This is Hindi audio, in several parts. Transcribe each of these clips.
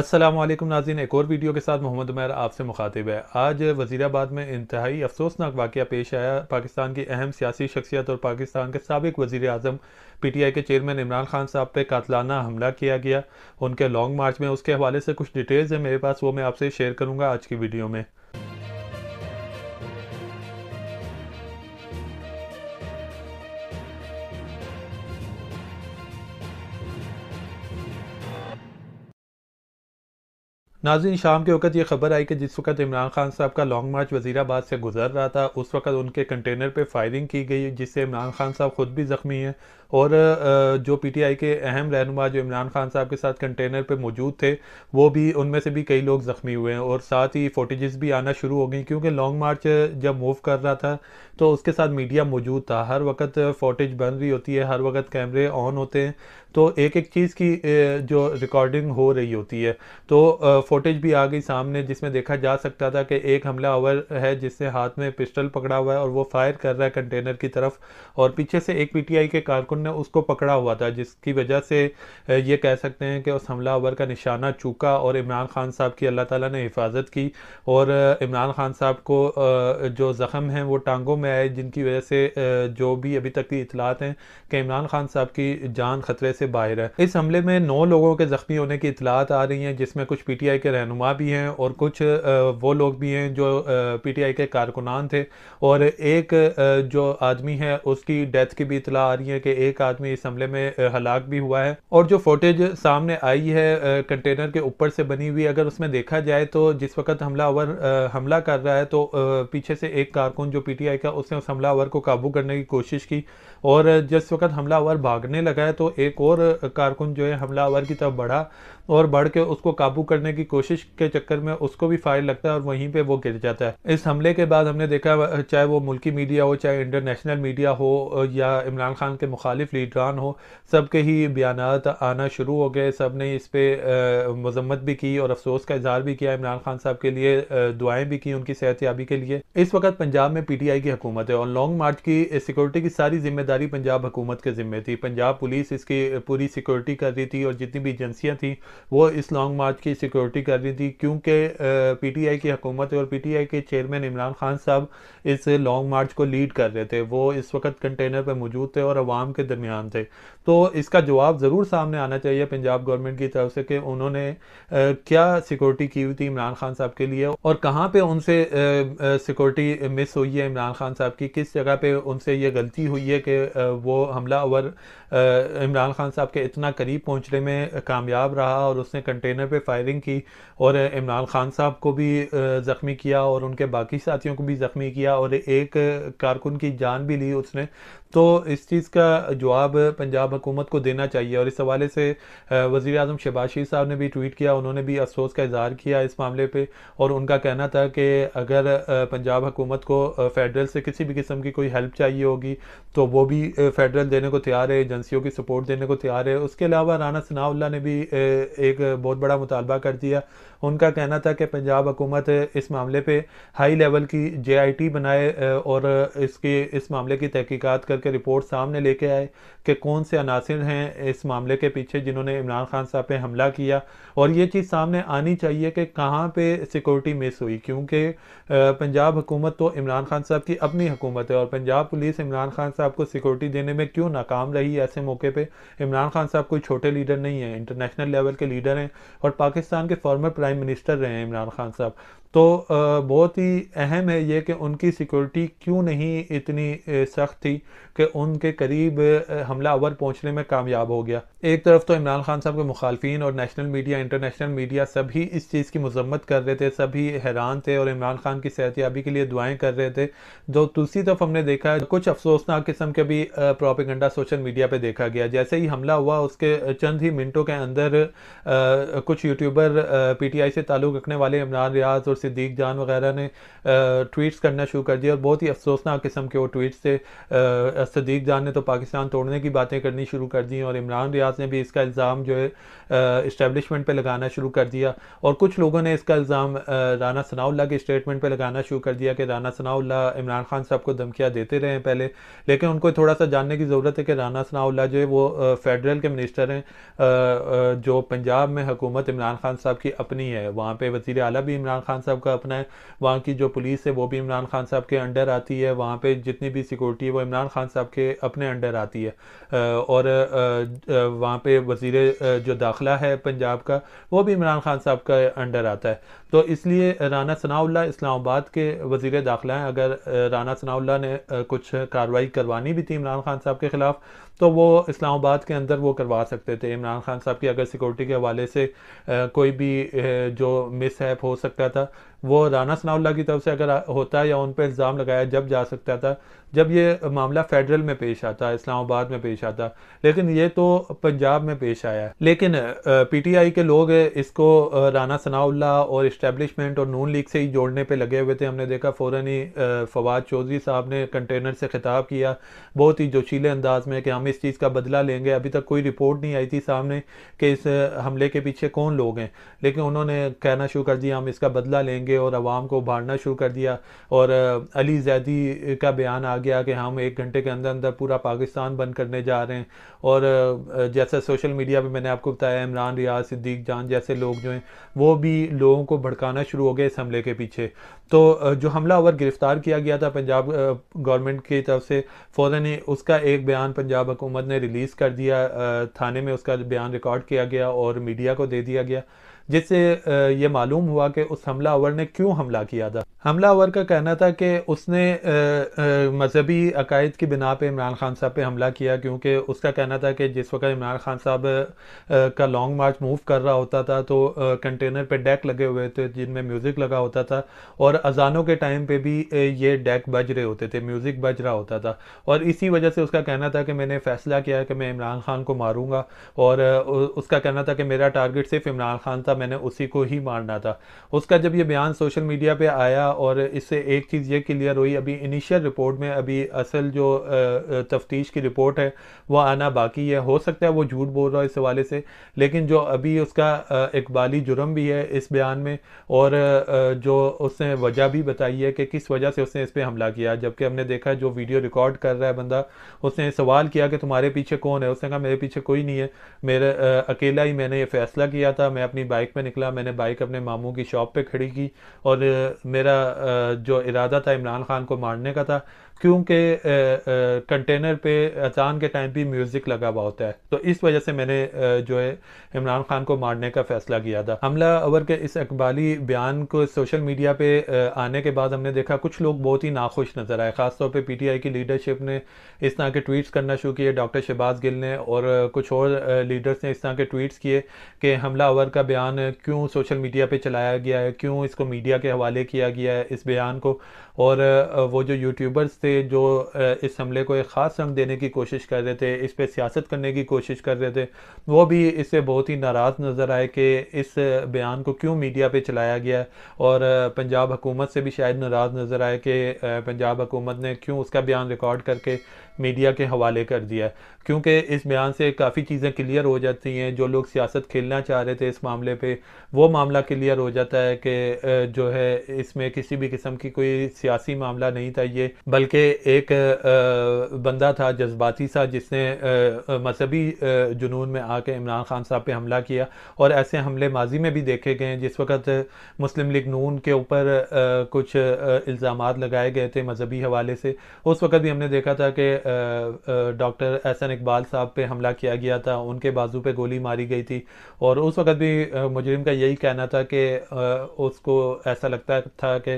असलम नाजीन एक और वीडियो के साथ मोहम्मद उमर आपसे मुखातिब है आज वजीराबाद में इंतहाई अफसोसनाक वाक़ पेश आया पाकिस्तान की अहम सियासी शख्सियत और पाकिस्तान के सबक वज़ी अजम पी टी आई के चेयरमैन इमरान खान साहब पर कातलाना हमला किया गया उनके लॉन्ग मार्च में उसके हवाले से कुछ डिटेल्स हैं मेरे पास वो मैं आपसे शेयर करूँगा आज की वीडियो में नाजिन शाम के वक्त ये खबर आई कि जिस वक्त इमरान खान साहब का लॉन्ग मार्च वजीराबाद से गुजर रहा था उस वक्त उनके कंटेनर पर फायरिंग की गई जिससे इमरान खान साहब खुद भी ज़ख्मी हैं और जो पीटीआई के अहम रहनुमा जो इमरान खान साहब के साथ कंटेनर पर मौजूद थे वो भी उनमें से भी कई लोग ज़ख्मी हुए हैं और साथ ही फोटेजेस भी आना शुरू हो गई क्योंकि लॉन्ग मार्च जब मूव कर रहा था तो उसके साथ मीडिया मौजूद था हर वक्त फोटेज बन रही होती है हर वक्त कैमरे ऑन होते हैं तो एक एक चीज़ की जो रिकॉर्डिंग हो रही होती है तो फोटेज भी आ गई सामने जिसमें देखा जा सकता था कि एक हमला ओवर है जिसने हाथ में पिस्टल पकड़ा हुआ है और वो फायर कर रहा है कंटेनर की तरफ और पीछे से एक पीटीआई के कारकुन ने उसको पकड़ा हुआ था जिसकी वजह से ये कह सकते हैं कि उस हमलावर का निशाना चूका और इमरान खान साहब की अल्लाह ताला ने हिफाजत की और इमरान खान साहब को जो ज़ख़म हैं वो टांगों में आए जिनकी वजह से जो भी अभी तक की इतलात हैं कि इमरान खान साहब की जान खतरे से बाहर है इस हमले में नौ लोगों के ज़ख्मी होने की इतलात आ रही हैं जिसमें कुछ पी टी आई के रहनुमा भी हैं और कुछ वो लोग भी हैं जो पी टी आई के कारकुनान थे और एक जो आदमी है उसकी डेथ की भी इतला आ रही है कि एक एक आदमी इस हमले में हलाक भी हुआ है और जो फोटेज सामने आई है कंटेनर के ऊपर से बनी हुई अगर उसमें देखा जाए तो जिस वक्त हमलावर हमला कर रहा है तो पीछे से एक कारकुन जो पीटीआई का उसने उस हमलावर को काबू करने की कोशिश की और जिस वक्त हमलावर भागने लगा है तो एक और कारकुन जो है हमलावर की तरफ बढ़ा और बढ़ के उसको काबू करने की कोशिश के चक्कर में उसको भी फायर लगता है और वहीं पर वो गिर जाता है इस हमले के बाद हमने देखा चाहे वो मुल्की मीडिया हो चाहे इंटरनेशनल मीडिया हो या इमरान खान के मुखालिफ लीडरान हो सब के ही बयान आना शुरू हो गए सब ने इस पर मजम्मत भी की और अफसोस का इजहार भी किया इमरान खान साहब के लिए दुआएं भी की उनकी सेहत याबी के लिए इस वक्त पंजाब में आई की हकूमत है और लॉन्ग मार्च की सिक्योरिटी की सारी जिम्मेदारी पंजाब हुकूमत के जिम्मे थी पंजाब पुलिस इसकी पूरी सिक्योरिटी कर रही थी और जितनी भी एजेंसियाँ थी वो इस लॉन्ग मार्च की सिक्योरिटी कर रही थी क्योंकि पीटीआई की हुकूमत और पीटीआई के चेयरमैन इमरान खान साहब इस लॉन्ग मार्च को लीड कर रहे थे वो इस वक्त कंटेनर पर मौजूद थे और आवाम के दरमियान थे तो इसका जवाब ज़रूर सामने आना चाहिए पंजाब गवर्नमेंट की तरफ से कि उन्होंने क्या सिक्योरिटी की हुई थी इमरान खान साहब के लिए और कहाँ पे उनसे सिक्योरिटी मिस हुई है इमरान खान साहब की किस जगह पे उनसे ये गलती हुई है कि वो हमलावर इमरान खान साहब के इतना करीब पहुँचने में कामयाब रहा और उसने कंटेनर पर फायरिंग की और इमरान खान साहब को भी ज़ख्मी किया और उनके बाकी साथियों को भी ज़ख्मी किया और एक कारकुन की जान भी ली उसने तो इस चीज़ का जवाब पंजाब हुकूमत को देना चाहिए और इस हवाले से वज़ी अजम शबाशी साहब ने भी ट्वीट किया उन्होंने भी अफसोस का इजहार किया इस मामले पर और उनका कहना था कि अगर पंजाब हुकूमत को फेडरल से किसी भी किस्म की कोई हेल्प चाहिए होगी तो वो भी फेडरल देने को तैयार है एजेंसियों की सपोर्ट देने को तैयार है उसके अलावा राना सनाउल्ला ने भी एक बहुत बड़ा मुतालबा कर दिया उनका कहना था कि पंजाब हुकूमत इस मामले पर हाई लेवल की जे आई टी बनाए और इसकी इस मामले की तहकीक़ात कर के रिपोर्ट सामने लेके आए कि कौन से अनासर हैं इस मामले के पीछे जिन्होंने इमरान खान साहब पे हमला किया और ये चीज़ सामने आनी चाहिए कि कहाँ पे सिक्योरिटी मिस हुई क्योंकि पंजाब हुकूमत तो इमरान खान साहब की अपनी हुकूमत है और पंजाब पुलिस इमरान खान साहब को सिक्योरिटी देने में क्यों नाकाम रही ऐसे मौके पर इमरान खान साहब कोई छोटे लीडर नहीं है इंटरनेशनल लेवल के लीडर हैं और पाकिस्तान के फॉर्मर प्राइम मिनिस्टर रहे हैं इमरान खान साहब तो बहुत ही अहम है ये कि उनकी सिक्योरिटी क्यों नहीं इतनी सख्त थी कि उनके करीब हमला अवर पहुँचने में कामयाब हो गया एक तरफ तो इमरान खान साहब के मुखालफी और नेशनल मीडिया इंटरनेशनल मीडिया सभी इस चीज़ की मजम्मत कर रहे थे सभी हैरान थे और इमरान खान की सेहतियाबी के लिए दुआएं कर रहे थे जो दूसरी तरफ हमने देखा कुछ अफसोसनाक किस्म के भी प्रोपिगंडा सोशल मीडिया पर देखा गया जैसे ही हमला हुआ उसके चंद ही मिनटों के अंदर कुछ यूट्यूबर पी टी आई से ताल्लुक़ रखने वाले इमरान रियाज और सिद्दीक जान वगैरह ने ट्वीट्स करना शुरू कर दिया और बहुत ही अफसोसनाक किस्म के वो ट्वीट्स थे सिद्दीक जान ने तो पाकिस्तान तोड़ने की बातें करनी शुरू कर दी और इमरान रियाज ने भी इसका इल्ज़ाम जो है इस्टेबलिशमेंट पर लगाना शुरू कर दिया और कुछ लोगों ने इसका इल्ज़ाम राना सनाउल्ला के स्टेटमेंट पर लगाना शुरू कर दिया कि राना सनाउल्ला इमरान खान साहब को धमकियाँ देते रहे पहले लेकिन उनको थोड़ा सा जानने की ज़रूरत है कि राना सनाउल्ला जो है वो फेडरल के मिनिस्टर हैं जो पंजाब में हुकूमत इमरान खान साहब की अपनी है वहाँ पर वज़ी अला भी इमरान खान साहब साहब का अपना है वहाँ की जो पुलिस है वो भी इमरान खान साहब के अंडर आती है वहाँ पे जितनी भी सिक्योरिटी है वो इमरान खान साहब के अपने अंडर आती है और वहाँ पे वजीर जो दाखिला है पंजाब का वो भी इमरान खान साहब का अंडर आता है तो इसलिए राना सनाउल्ला इस्लामाबाद के वजीर दाखिला हैं अगर राना सनाउल्ला ने कुछ कार्रवाई करवानी भी थी इमरान खान साहब के ख़िलाफ़ तो वो इस्लामाबाद के अंदर वो करवा सकते थे इमरान खान साहब की अगर सिक्योरिटी के हवाले से आ, कोई भी जो मिस हैप हो सकता था वो राना सनाउल्ला की तरफ से अगर होता या उन पर इल्ज़ाम लगाया जब जा सकता था जब ये मामला फेडरल में पेश आता इस्लामाबाद में पेश आता लेकिन ये तो पंजाब में पेश आया है लेकिन पीटीआई के लोग इसको राना सनाउल्ला और इस्टेब्लिशमेंट और नून लीग से ही जोड़ने पर लगे हुए थे हमने देखा फ़ौर ही फवाद चौधरी साहब ने कंटेनर से खिताब किया बहुत ही जोशीले अंदाज में कि हम इस चीज़ का बदला लेंगे अभी तक कोई रिपोर्ट नहीं आई थी सामने कि इस हमले के पीछे कौन लोग हैं लेकिन उन्होंने कहना शुरू कर दिया हम इसका बदला लेंगे और आवाम को उभारना शुरू कर दिया और अली जैदी का बयान आ गया कि हम एक घंटे के अंदर अंदर पूरा पाकिस्तान बंद करने जा रहे हैं और जैसा सोशल मीडिया पे मैंने आपको बताया इमरान रियाज सिद्दीक जान जैसे लोग जो हैं वो भी लोगों को भड़काना शुरू हो गया इस हमले के पीछे तो जो हमलावर गिरफ़्तार किया गया था पंजाब गवर्नमेंट की तरफ से फ़ौर उसका एक बयान पंजाब हुकूमत ने रिलीज़ कर दिया थाने में उसका बयान रिकॉर्ड किया गया और मीडिया को दे दिया गया जिससे ये मालूम हुआ कि उस हमलावर ने क्यों हमला किया था हमलावर का कहना था कि उसने मजहबी अकायद की बिना पर इमरान खान साहब पर हमला किया क्योंकि उसका कहना था कि जिस वक्त इमरान खान साहब का लॉन्ग मार्च मूव कर रहा होता था तो कंटेनर पर डेक लगे हुए थे जिनमें म्यूज़िक लगा होता था और अजानों के टाइम पर भी ये डेक बज रहे होते थे म्यूज़िक बज रहा होता था और इसी वजह से उसका कहना था कि मैंने फ़ैसला किया कि मैं इमरान खान को मारूँगा और उसका कहना था कि मेरा टारगेट सिर्फ इमरान खान था मैंने उसी को ही मारना था उसका जब ये बयान सोशल मीडिया पे आया और इससे एक चीज़ ये क्लियर हुई अभी इनिशियल रिपोर्ट में अभी असल जो तफ्तीश की रिपोर्ट है वो आना बाकी है हो सकता है वो झूठ बोल रहा है इस हवाले से लेकिन जो अभी उसका इकबाली जुर्म भी है इस बयान में और जो उसने वजह भी बताई है कि किस वजह से उसने इस पर हमला किया जबकि हमने देखा जो वीडियो रिकॉर्ड कर रहा है बंदा उसने सवाल किया कि तुम्हारे पीछे कौन है उसने कहा मेरे पीछे कोई नहीं है मेरे अकेला ही मैंने ये फैसला किया था मैं अपनी बाइक बाइक में निकला मैंने बाइक अपने मामू की शॉप पे खड़ी की और मेरा जो इरादा था इमरान खान को मारने का था क्योंकि कंटेनर पे अजान के टाइम भी म्यूज़िक लगा हुआ होता है तो इस वजह से मैंने जो है इमरान खान को मारने का फैसला किया था हमला अवर के इस अकबाली बयान को सोशल मीडिया पे आने के बाद हमने देखा कुछ लोग बहुत ही नाखुश नज़र आए ख़ासतौर पर पी टी आई की लीडरशिप ने इस तरह के ट्वीट्स करना शुरू किए डॉक्टर शहबाज गिल ने और कुछ और लीडर्स ने इस तरह के ट्वीट्स किए कि हमला अवर का बयान क्यों सोशल मीडिया पर चलाया गया है क्यों इसको मीडिया के हवाले किया गया है इस बयान को और वो जो यूट्यूबर्स थे जो इस हमले को एक ख़ास रंग देने की कोशिश कर रहे थे इस पर सियासत करने की कोशिश कर रहे थे वो भी इससे बहुत ही नाराज़ नज़र आए कि इस बयान को क्यों मीडिया पर चलाया गया और पंजाब हुकूमत से भी शायद नाराज़ नज़र आए कि पंजाब हुकूमत ने क्यों उसका बयान रिकॉर्ड करके मीडिया के हवाले कर दिया है क्योंकि इस बयान से काफ़ी चीज़ें क्लियर हो जाती हैं जो लोग सियासत खेलना चाह रहे थे इस मामले पे वो मामला क्लियर हो जाता है कि जो है इसमें किसी भी किस्म की कोई सियासी मामला नहीं था ये बल्कि एक बंदा था जज्बाती सा जिसने मजहबी जुनून में आके इमरान खान साहब पर हमला किया और ऐसे हमले माजी में भी देखे गए हैं जिस वक्त मुस्लिम लीग नून के ऊपर कुछ इल्ज़ाम लगाए गए थे मजहबी हवाले से उस वक्त भी हमने देखा था कि डॉक्टर एहसन इकबाल साहब पे हमला किया गया था उनके बाजू पे गोली मारी गई थी और उस वक्त भी मुजरिम का यही कहना था कि उसको ऐसा लगता था कि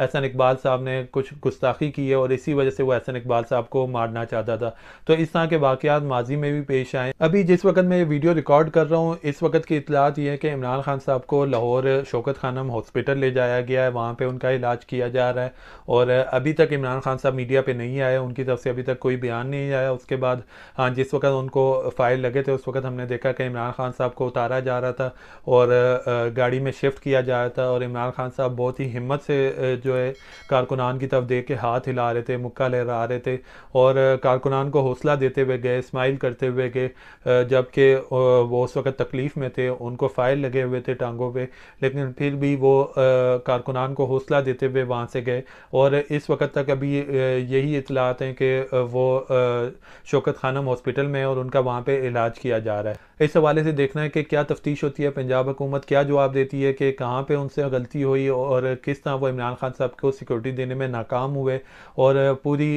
एहसन इकबाल साहब ने कुछ गुस्ताखी की है और इसी वजह से वो एहसन इकबाल साहब को मारना चाहता था तो इस तरह के वाक़ात माजी में भी पेश आए अभी जिस वक्त मैं ये वीडियो रिकॉर्ड कर रहा हूँ इस वक्त की इतलात यह है कि इमरान खान साहब को लाहौर शौकत खानम हॉस्पिटल ले जाया गया है वहाँ पर उनका इलाज किया जा रहा है और अभी तक इमरान खान साहब मीडिया पर नहीं आए उनकी तरफ से अभी तक कोई कोई बयान नहीं आया उसके बाद हाँ जिस वक्त उनको फाइल लगे थे उस वक्त हमने देखा कि इमरान खान साहब को उतारा जा रहा था और गाड़ी में शिफ्ट किया जा रहा था और इमरान खान साहब बहुत ही हिम्मत से जो है कारकुनान की तरफ देख के हाथ हिला रहे थे मुक्का लहरा रहे थे और कारकुनान को हौसला देते हुए गए स्माइल करते हुए गए जबकि वो उस वक्त तकलीफ़ में थे उनको फाइल लगे हुए थे टांगों पर लेकिन फिर भी वो कारकुनान को हौसला देते हुए वहाँ से गए और इस वक्त तक अभी यही इतलात हैं कि वो वो शौकत खानम हॉस्पिटल में और उनका वहाँ पे इलाज किया जा रहा है इस हवाले से देखना है कि क्या तफ्तीश होती है पंजाब हुकूमत क्या जवाब देती है कि कहाँ पर उनसे गलती हुई और किस तरह वो इमरान खान साहब को सिक्योरिटी देने में नाकाम हुए और पूरी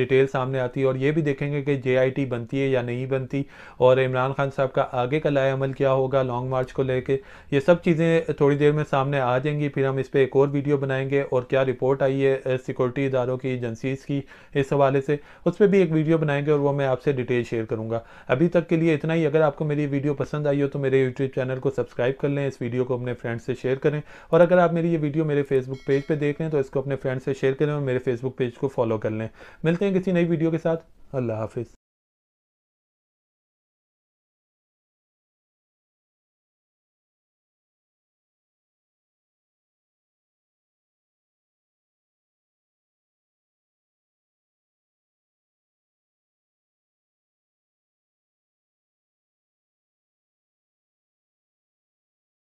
डिटेल सामने आती है और ये भी देखेंगे कि जे आई टी बनती है या नहीं बनती और इमरान खान साहब का आगे का लाया अमल क्या होगा लॉन्ग मार्च को लेकर ये सब चीज़ें थोड़ी देर में सामने आ जाएंगी फिर हम इस पर एक और वीडियो बनाएंगे और क्या रिपोर्ट आई है सिक्योरिटी इदारों की एजेंसीज़ की इस हवाले से उस पर भी एक वीडियो बनाएंगे और वो मैं आपसे डिटेल शेयर करूंगा अभी तक के लिए इतना ही अगर आपको मेरी वीडियो पसंद आई हो तो मेरे यूट्यूब चैनल को सब्सक्राइब कर लें इस वीडियो को अपने फ्रेंड से शेयर करें और अगर आप मेरी ये वीडियो मेरे फेसबुक पेज पर देख रहे हैं तो इसको अपने फ्रेंड से शेयर करें और मेरे फेसबुक पेज को फॉलो कर लें मिलते हैं किसी नई वीडियो के साथ अल्लाह हाफिज़